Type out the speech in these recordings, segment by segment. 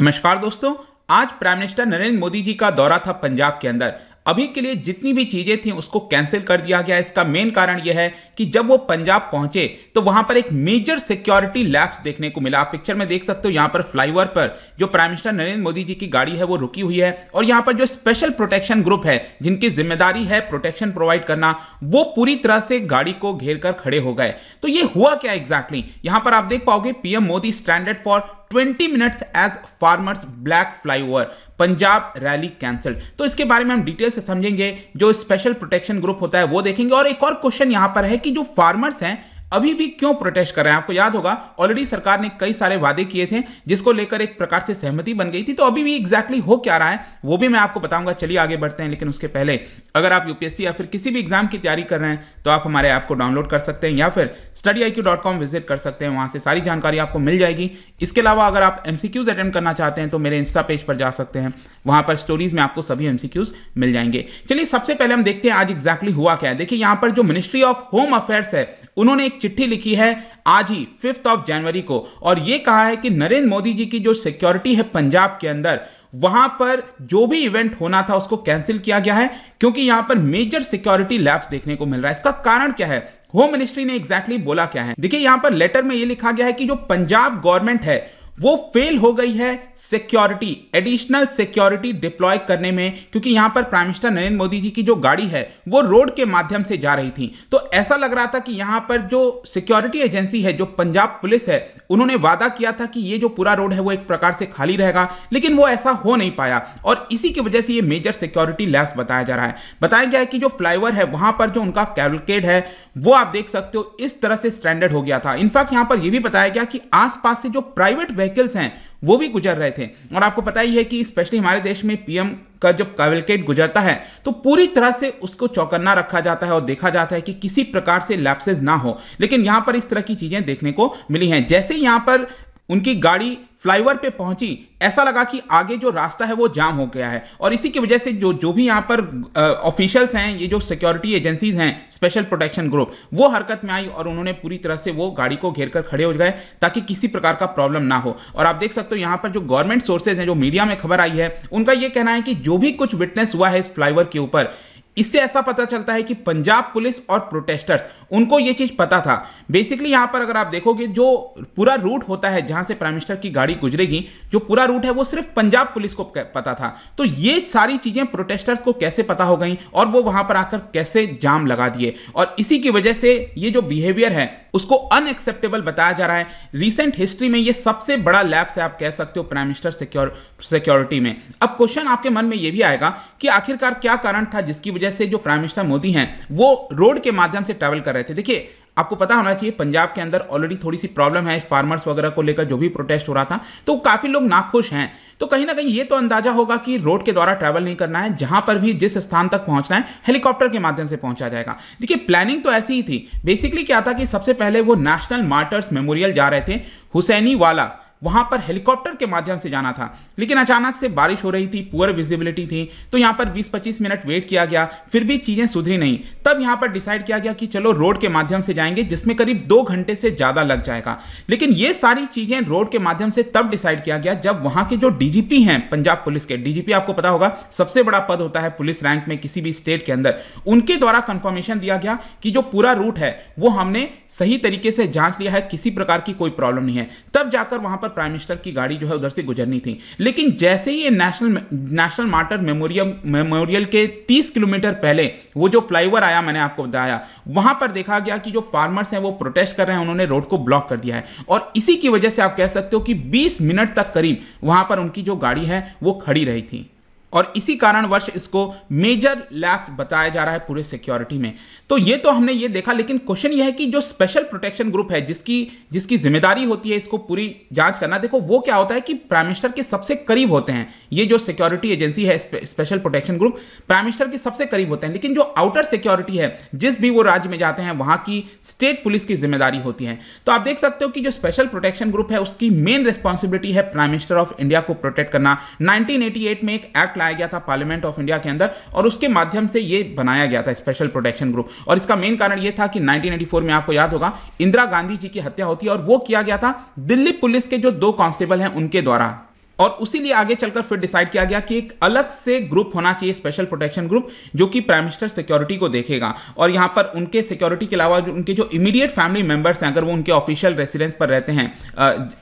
नमस्कार दोस्तों आज प्राइम मिनिस्टर नरेंद्र मोदी जी का दौरा था पंजाब के अंदर अभी के लिए जितनी भी चीज़ें थी उसको कैंसिल कर दिया गया इसका मेन कारण यह है कि जब वो पंजाब पहुंचे तो वहां पर एक मेजर सिक्योरिटी लैब्स देखने को मिला आप पिक्चर में देख सकते हो यहां पर फ्लाईओवर पर जो प्राइम मिनिस्टर नरेंद्र मोदी जी की गाड़ी है वो रुकी हुई है और यहां पर जो स्पेशल प्रोटेक्शन ग्रुप है जिनकी जिम्मेदारी है प्रोटेक्शन प्रोवाइड करना वो पूरी तरह से गाड़ी को घेर कर खड़े हो गए तो ये हुआ क्या एग्जैक्टली exactly? यहां पर आप देख पाओगे PM Modi stranded for 20 minutes as farmers block flyover Punjab rally cancelled तो इसके बारे में हम डिटेल से समझेंगे जो स्पेशल प्रोटेक्शन ग्रुप होता है वो देखेंगे और एक और क्वेश्चन यहां पर है कि जो फार्मर्स हैं अभी भी क्यों प्रोटेस्ट कर रहे हैं आपको याद होगा ऑलरेडी सरकार ने कई सारे वादे किए थे जिसको लेकर एक प्रकार से सहमति बन गई थी तो अभी भी एग्जैक्टली exactly हो क्या रहा है वो भी मैं आपको बताऊंगा चलिए आगे बढ़ते हैं लेकिन उसके पहले अगर आप यूपीएससी या फिर किसी भी एग्जाम की तैयारी कर रहे हैं तो आप हमारे ऐप को डाउनलोड कर सकते हैं या फिर स्टडी आई विजिट कर सकते हैं वहां से सारी जानकारी आपको मिल जाएगी इसके अलावा अगर आप एम अटेंड करना चाहते हैं तो मेरे इंस्टा पेज पर जा सकते हैं वहां पर स्टोरीज में आपको सभी एम मिल जाएंगे चलिए सबसे पहले हम देखते हैं आज एग्जैक्टली exactly हुआ क्या है देखिए यहां पर जो मिनिस्ट्री ऑफ होम अफेयर्स है उन्होंने एक चिट्ठी लिखी है आज ही फिफ्थ ऑफ जनवरी को और यह कहा है कि नरेंद्र मोदी जी की जो सिक्योरिटी है पंजाब के अंदर वहां पर जो भी इवेंट होना था उसको कैंसिल किया गया है क्योंकि यहां पर मेजर सिक्योरिटी लैब्स देखने को मिल रहा है इसका कारण क्या है होम मिनिस्ट्री ने एग्जैक्टली exactly बोला क्या है देखिए यहां पर लेटर में यह लिखा गया है कि जो पंजाब गवर्नमेंट है वो फेल हो गई है सिक्योरिटी एडिशनल सिक्योरिटी डिप्लॉय करने में क्योंकि यहां पर प्राइम मिनिस्टर नरेंद्र मोदी जी की जो गाड़ी है वो रोड के माध्यम से जा रही थी तो ऐसा लग रहा था कि यहां पर जो सिक्योरिटी एजेंसी है जो पंजाब पुलिस है उन्होंने वादा किया था कि ये जो पूरा रोड है वो एक प्रकार से खाली रहेगा लेकिन वो ऐसा हो नहीं पाया और इसी की वजह से ये मेजर सिक्योरिटी लैब्स बताया जा रहा है बताया गया है कि जो फ्लाईओवर है वहां पर जो उनका कैलकेड है वो आप देख सकते हो इस तरह से स्टैंडर्ड हो गया था इनफैक्ट यहां पर यह भी बताया गया कि आसपास से जो प्राइवेट व्हीकल्स हैं वो भी गुजर रहे थे और आपको पता ही है कि स्पेशली हमारे देश में पीएम का जब कैवलकेट गुजरता है तो पूरी तरह से उसको चौकन्ना रखा जाता है और देखा जाता है कि किसी प्रकार से लैप्सेज ना हो लेकिन यहां पर इस तरह की चीज़ें देखने को मिली हैं जैसे यहां पर उनकी गाड़ी फ्लाईओवर पे पहुंची ऐसा लगा कि आगे जो रास्ता है वो जाम हो गया है और इसी की वजह से जो जो भी यहाँ पर ऑफिशियल्स हैं ये जो सिक्योरिटी एजेंसीज हैं स्पेशल प्रोटेक्शन ग्रुप वो हरकत में आई और उन्होंने पूरी तरह से वो गाड़ी को घेर कर खड़े हो गए ताकि किसी प्रकार का प्रॉब्लम ना हो और आप देख सकते हो यहाँ पर जो गवर्नमेंट सोर्सेज हैं जो मीडिया में खबर आई है उनका ये कहना है कि जो भी कुछ विटनेस हुआ है इस फ्लाईओवर के ऊपर इससे ऐसा पता चलता है कि पंजाब पुलिस और प्रोटेस्टर्स उनको ये चीज़ पता था बेसिकली यहाँ पर अगर आप देखोगे जो पूरा रूट होता है जहाँ से प्राइम मिनिस्टर की गाड़ी गुजरेगी जो पूरा रूट है वो सिर्फ पंजाब पुलिस को पता था तो ये सारी चीज़ें प्रोटेस्टर्स को कैसे पता हो गई और वो वहाँ पर आकर कैसे जाम लगा दिए और इसी की वजह से ये जो बिहेवियर है उसको अनएक्सेप्टेबल बताया जा रहा है रिसेंट हिस्ट्री में ये सबसे बड़ा लैब्स है आप कह सकते हो प्राइम मिनिस्टर सिक्योरिटी में अब क्वेश्चन आपके मन में ये भी आएगा कि आखिरकार क्या कारण था जिसकी वजह वजह से जो प्राइम मिनिस्टर मोदी हैं वो रोड के माध्यम से ट्रैवल कर रहे थे देखिए आपको पता होना चाहिए पंजाब के अंदर ऑलरेडी थोड़ी सी प्रॉब्लम है फार्मर्स वगैरह को लेकर जो भी प्रोटेस्ट हो रहा था तो काफ़ी लोग नाखुश हैं तो कहीं ना कहीं ये तो अंदाजा होगा कि रोड के द्वारा ट्रैवल नहीं करना है जहां पर भी जिस स्थान तक पहुंचना है हेलीकॉप्टर के माध्यम से पहुंचा जाएगा देखिए प्लानिंग तो ऐसी ही थी बेसिकली क्या था कि सबसे पहले वो नेशनल मार्टर्स मेमोरियल जा रहे थे हुसैनी वाला वहां पर हेलीकॉप्टर के माध्यम से जाना था लेकिन अचानक से बारिश हो रही थी पुअर विजिबिलिटी थी तो यहां पर 20-25 मिनट वेट किया गया फिर भी चीज़ें सुधरी नहीं तब यहां पर डिसाइड किया गया कि चलो रोड के माध्यम से जाएंगे जिसमें करीब दो घंटे से ज़्यादा लग जाएगा लेकिन ये सारी चीज़ें रोड के माध्यम से तब डिसाइड किया गया जब वहां के जो डीजीपी हैं पंजाब पुलिस के डीजीपी आपको पता होगा सबसे बड़ा पद होता है पुलिस रैंक में किसी भी स्टेट के अंदर उनके द्वारा कंफर्मेशन दिया गया कि जो पूरा रूट है वो हमने सही तरीके से जांच लिया है किसी प्रकार की कोई प्रॉब्लम नहीं है तब जाकर वहां पर प्राइम मिनिस्टर की गाड़ी जो है उधर से गुजरनी थी लेकिन जैसे ही ये national national martyr memorial memorial के 30 किलोमीटर पहले वो जो फ्लाईओवर आया मैंने आपको बताया वहां पर देखा गया कि जो फार्मर्स हैं वो प्रोटेस्ट कर रहे हैं उन्होंने रोड को ब्लॉक कर दिया है और इसी की वजह से आप कह सकते हो कि बीस मिनट तक करीब वहां पर उनकी जो गाड़ी है वो खड़ी रही थी और इसी कारणवश इसको मेजर लैप्स बताया जा रहा है पूरे सिक्योरिटी में तो ये तो हमने ये देखा लेकिन क्वेश्चन ये है कि जो स्पेशल प्रोटेक्शन ग्रुप है जिसकी जिसकी जिम्मेदारी होती है इसको पूरी जांच करना देखो वो क्या होता है कि प्राइम मिनिस्टर के सबसे करीब होते हैं ये जो सिक्योरिटी एजेंसी है special protection group prime minister के सबसे करीब होते हैं लेकिन जो आउटर सिक्योरिटी है जिस भी वो राज्य में जाते हैं वहां की स्टेट पुलिस की जिम्मेदारी होती है तो आप देख सकते हो कि जो स्पेशल प्रोटेक्शन ग्रुप है उसकी मेन रिस्पॉन्सिबिलिटी है प्राइम मिनिस्टर ऑफ इंडिया को प्रोटेक्ट करना नाइनटीन में एक एक्ट एक्ट लाया गया था पार्लियामेंट ऑफ इंडिया के अंदर और उसके माध्यम से ये बनाया गया था स्पेशल प्रोटेक्शन ग्रुप और इसका मेन कारण यह था कि 1984 में आपको याद होगा इंदिरा गांधी जी की हत्या होती है और वो किया गया था दिल्ली पुलिस के जो दो कांस्टेबल हैं उनके द्वारा और उसी लिए आगे चलकर फिर डिसाइड किया गया कि एक अलग से ग्रुप होना चाहिए स्पेशल प्रोटेक्शन ग्रुप जो कि प्राइम मिनिस्टर सिक्योरिटी को देखेगा और यहाँ पर उनके सिक्योरिटी के अलावा उनके जो इमीडिएट फैमिली मेंबर्स हैं अगर वो उनके ऑफिशियल रेसिडेंस पर रहते हैं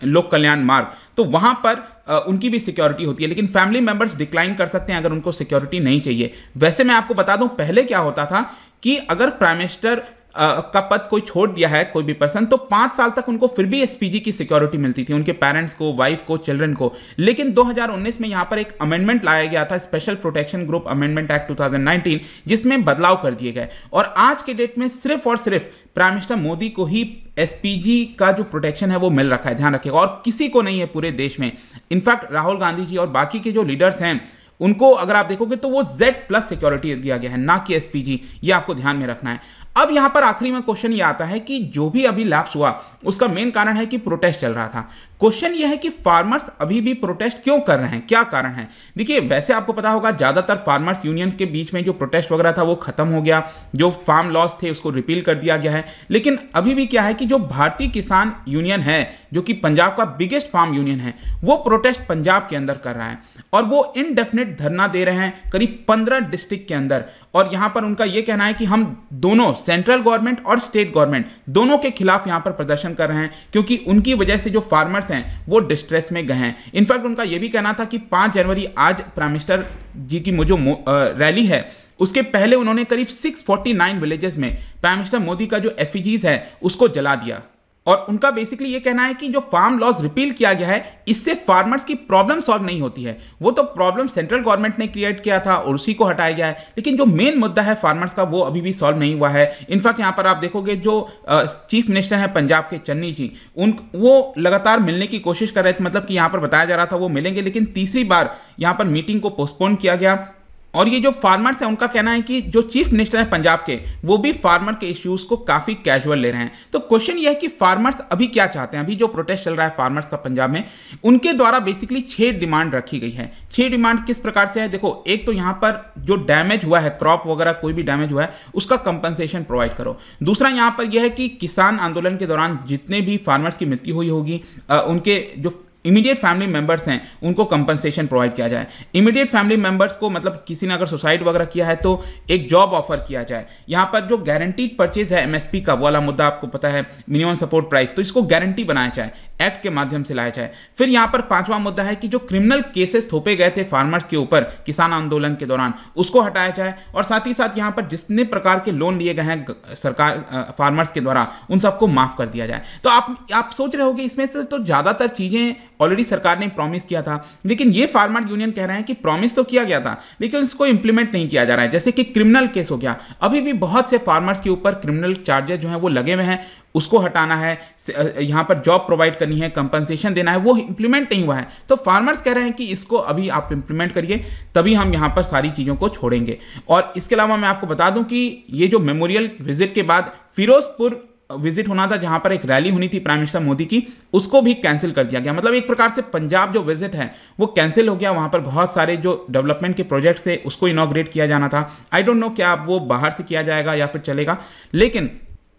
लोक कल्याण मार्ग तो वहाँ पर उनकी भी सिक्योरिटी होती है लेकिन फैमिली मेंबर्स डिक्लाइन कर सकते हैं अगर उनको सिक्योरिटी नहीं चाहिए वैसे मैं आपको बता दूं पहले क्या होता था कि अगर प्राइम मिनिस्टर का पद कोई छोड़ दिया है कोई भी पर्सन तो पांच साल तक उनको फिर भी एसपीजी की सिक्योरिटी मिलती थी उनके पेरेंट्स को वाइफ को चिल्ड्रन को लेकिन 2019 में यहां पर एक अमेंडमेंट लाया गया था special protection group amendment act 2019 जिसमें बदलाव कर दिए गए और आज के डेट में सिर्फ और सिर्फ प्राइम मिनिस्टर मोदी को ही एसपीजी का जो प्रोटेक्शन है वो मिल रखा है ध्यान रखिएगा और किसी को नहीं है पूरे देश में इनफैक्ट राहुल गांधी जी और बाकी के जो लीडर्स हैं उनको अगर आप देखोगे तो वो Z प्लस सिक्योरिटी दिया गया है ना कि एसपीजी ये आपको ध्यान में रखना है अब यहां पर आखिरी में क्वेश्चन ये आता है कि जो भी अभी लैप्स हुआ उसका मेन कारण है कि प्रोटेस्ट चल रहा था क्वेश्चन ये है कि फार्मर्स अभी भी प्रोटेस्ट क्यों कर रहे हैं क्या कारण है देखिए वैसे आपको पता होगा ज़्यादातर फार्मर्स यूनियन के बीच में जो प्रोटेस्ट वगैरह था वो खत्म हो गया जो फार्म लॉस थे उसको रिपील कर दिया गया है लेकिन अभी भी क्या है कि जो भारतीय किसान यूनियन है जो कि पंजाब का बिगेस्ट फार्म यूनियन है वो प्रोटेस्ट पंजाब के अंदर कर रहा है और वो इनडेफिनेट धरना दे रहे हैं करीब पंद्रह डिस्ट्रिक्ट के अंदर और यहां पर उनका यह कहना है कि हम दोनों सेंट्रल गवर्नमेंट और स्टेट गवर्नमेंट दोनों के खिलाफ यहाँ पर प्रदर्शन कर रहे हैं क्योंकि उनकी वजह से जो फार्मर्स हैं वो डिस्ट्रेस में गए हैं इनफैक्ट उनका यह भी कहना था कि पाँच जनवरी आज प्राइम मिनिस्टर जी की जो रैली है उसके पहले उन्होंने करीब 649 विलेजेस में प्राइम मिनिस्टर मोदी का जो एफिजीज है उसको जला दिया और उनका बेसिकली ये कहना है कि जो फार्म लॉज रिपील किया गया है इससे फार्मर्स की प्रॉब्लम सॉल्व नहीं होती है वो तो प्रॉब्लम सेंट्रल गवर्नमेंट ने क्रिएट किया था और उसी को हटाया गया है लेकिन जो मेन मुद्दा है फार्मर्स का वो अभी भी सॉल्व नहीं हुआ है इनफैक्ट यहाँ पर आप देखोगे जो चीफ मिनिस्टर हैं पंजाब के चन्नी जी उन वो लगातार मिलने की कोशिश कर रहे थे मतलब कि यहाँ पर बताया जा रहा था वो मिलेंगे लेकिन तीसरी बार यहाँ पर मीटिंग को पोस्टपोन किया गया और ये जो फार्मर्स हैं उनका कहना है कि जो चीफ मिनिस्टर हैं पंजाब के वो भी फार्मर के इश्यूज़ को काफ़ी कैजुअल ले रहे हैं तो क्वेश्चन ये है कि फार्मर्स अभी क्या चाहते हैं अभी जो प्रोटेस्ट चल रहा है फार्मर्स का पंजाब में उनके द्वारा बेसिकली छह डिमांड रखी गई है छह डिमांड किस प्रकार से है देखो एक तो यहां पर जो डैमेज हुआ है क्रॉप वगैरह कोई भी डैमेज हुआ है उसका कंपनसेशन प्रोवाइड करो दूसरा यहाँ पर यह है कि किसान आंदोलन के दौरान जितने भी फार्मर्स की मृत्यु हुई होगी उनके जो इमीडिएट फैमिली मेंबर्स हैं उनको कंपनसेशन प्रोवाइड किया जाए इमीडिएट फैमिली मेंबर्स को मतलब किसी ने अगर सुसाइड वगैरह किया है तो एक जॉब ऑफर किया जाए यहाँ पर जो गारंटीड परचेज है एमएसपी का वाला मुद्दा आपको पता है मिनिमम सपोर्ट प्राइस तो इसको गारंटी बनाया जाए एक्ट के माध्यम से लाया जाए फिर यहां पर पांचवा मुद्दा है कि जो क्रिमिनल केसेस थोपे गए थे फार्मर्स के ऊपर किसान आंदोलन के दौरान उसको हटाया जाए और साथ ही साथ यहाँ पर जितने प्रकार के लोन लिए गए हैं सरकार फार्मर्स के द्वारा उन सबको माफ कर दिया जाए तो आप आप सोच रहे कि इसमें से तो ज़्यादातर चीज़ें ऑलरेडी सरकार ने प्रॉमिस किया था लेकिन ये फार्मर यूनियन कह रहे हैं कि प्रॉमिस तो किया गया था लेकिन उसको इंप्लीमेंट नहीं किया जा रहा है जैसे कि क्रिमिनल केस हो गया अभी भी बहुत से फार्मर्स के ऊपर क्रिमिनल चार्जेस जो हैं वो लगे हुए हैं उसको हटाना है यहाँ पर जॉब प्रोवाइड करनी है कंपनसेशन देना है वो इम्प्लीमेंट नहीं हुआ है तो फार्मर्स कह रहे हैं कि इसको अभी आप इम्प्लीमेंट करिए तभी हम यहाँ पर सारी चीज़ों को छोड़ेंगे और इसके अलावा मैं आपको बता दूँ कि ये जो मेमोरियल विजिट के बाद फिरोजपुर विजिट होना था जहां पर एक रैली होनी थी प्राइम मिनिस्टर मोदी की उसको भी कैंसिल कर दिया गया मतलब एक प्रकार से पंजाब जो विजिट है वो कैंसिल हो गया वहां पर बहुत सारे जो डेवलपमेंट के प्रोजेक्ट्स थे उसको इनोग्रेट किया जाना था आई डोंट नो क्या वो बाहर से किया जाएगा या फिर चलेगा लेकिन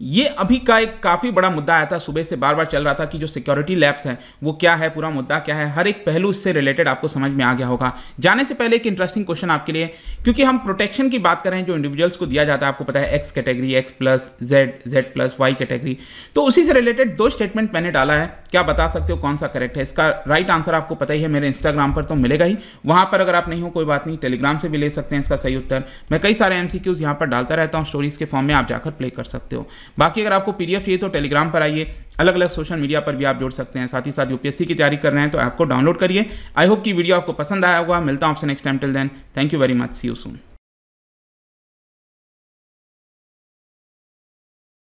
ये अभी का एक काफ़ी बड़ा मुद्दा आया था सुबह से बार बार चल रहा था कि जो सिक्योरिटी लैब्स हैं वो क्या है पूरा मुद्दा क्या है हर एक पहलू इससे रिलेटेड आपको समझ में आ गया होगा जाने से पहले एक इंटरेस्टिंग क्वेश्चन आपके लिए क्योंकि हम प्रोटेक्शन की बात करें जो इंडिविजुअल्स को दिया जाता है आपको पता है X category X plus Z Z plus Y category तो उसी से रिलेटेड दो स्टेटमेंट मैंने डाला है क्या बता सकते हो कौन सा करेक्ट है इसका राइट आंसर आपको पता ही है मेरे इंस्टाग्राम पर तो मिलेगा ही वहाँ पर अगर आप नहीं हो कोई बात नहीं टेलीग्राम से भी ले सकते हैं इसका सही उत्तर मैं कई सारे एम सी क्यूज़ यहाँ पर डालता रहता हूँ स्टोरीज़ के फॉर्म में आप जाकर प्ले कर सकते हो बाकी अगर आपको पी डी एफ चाहिए तो टेलीग्राम पर आइए अलग अलग सोशल मीडिया पर भी आप जोड़ सकते हैं साथ ही साथ यूपीएससी की तैयारी कर रहे हैं तो ऐप को डाउनलोड करिए आई होप की वीडियो आपको पसंद आया होगा मिलता हूं आपसे next time till then thank you very much see you soon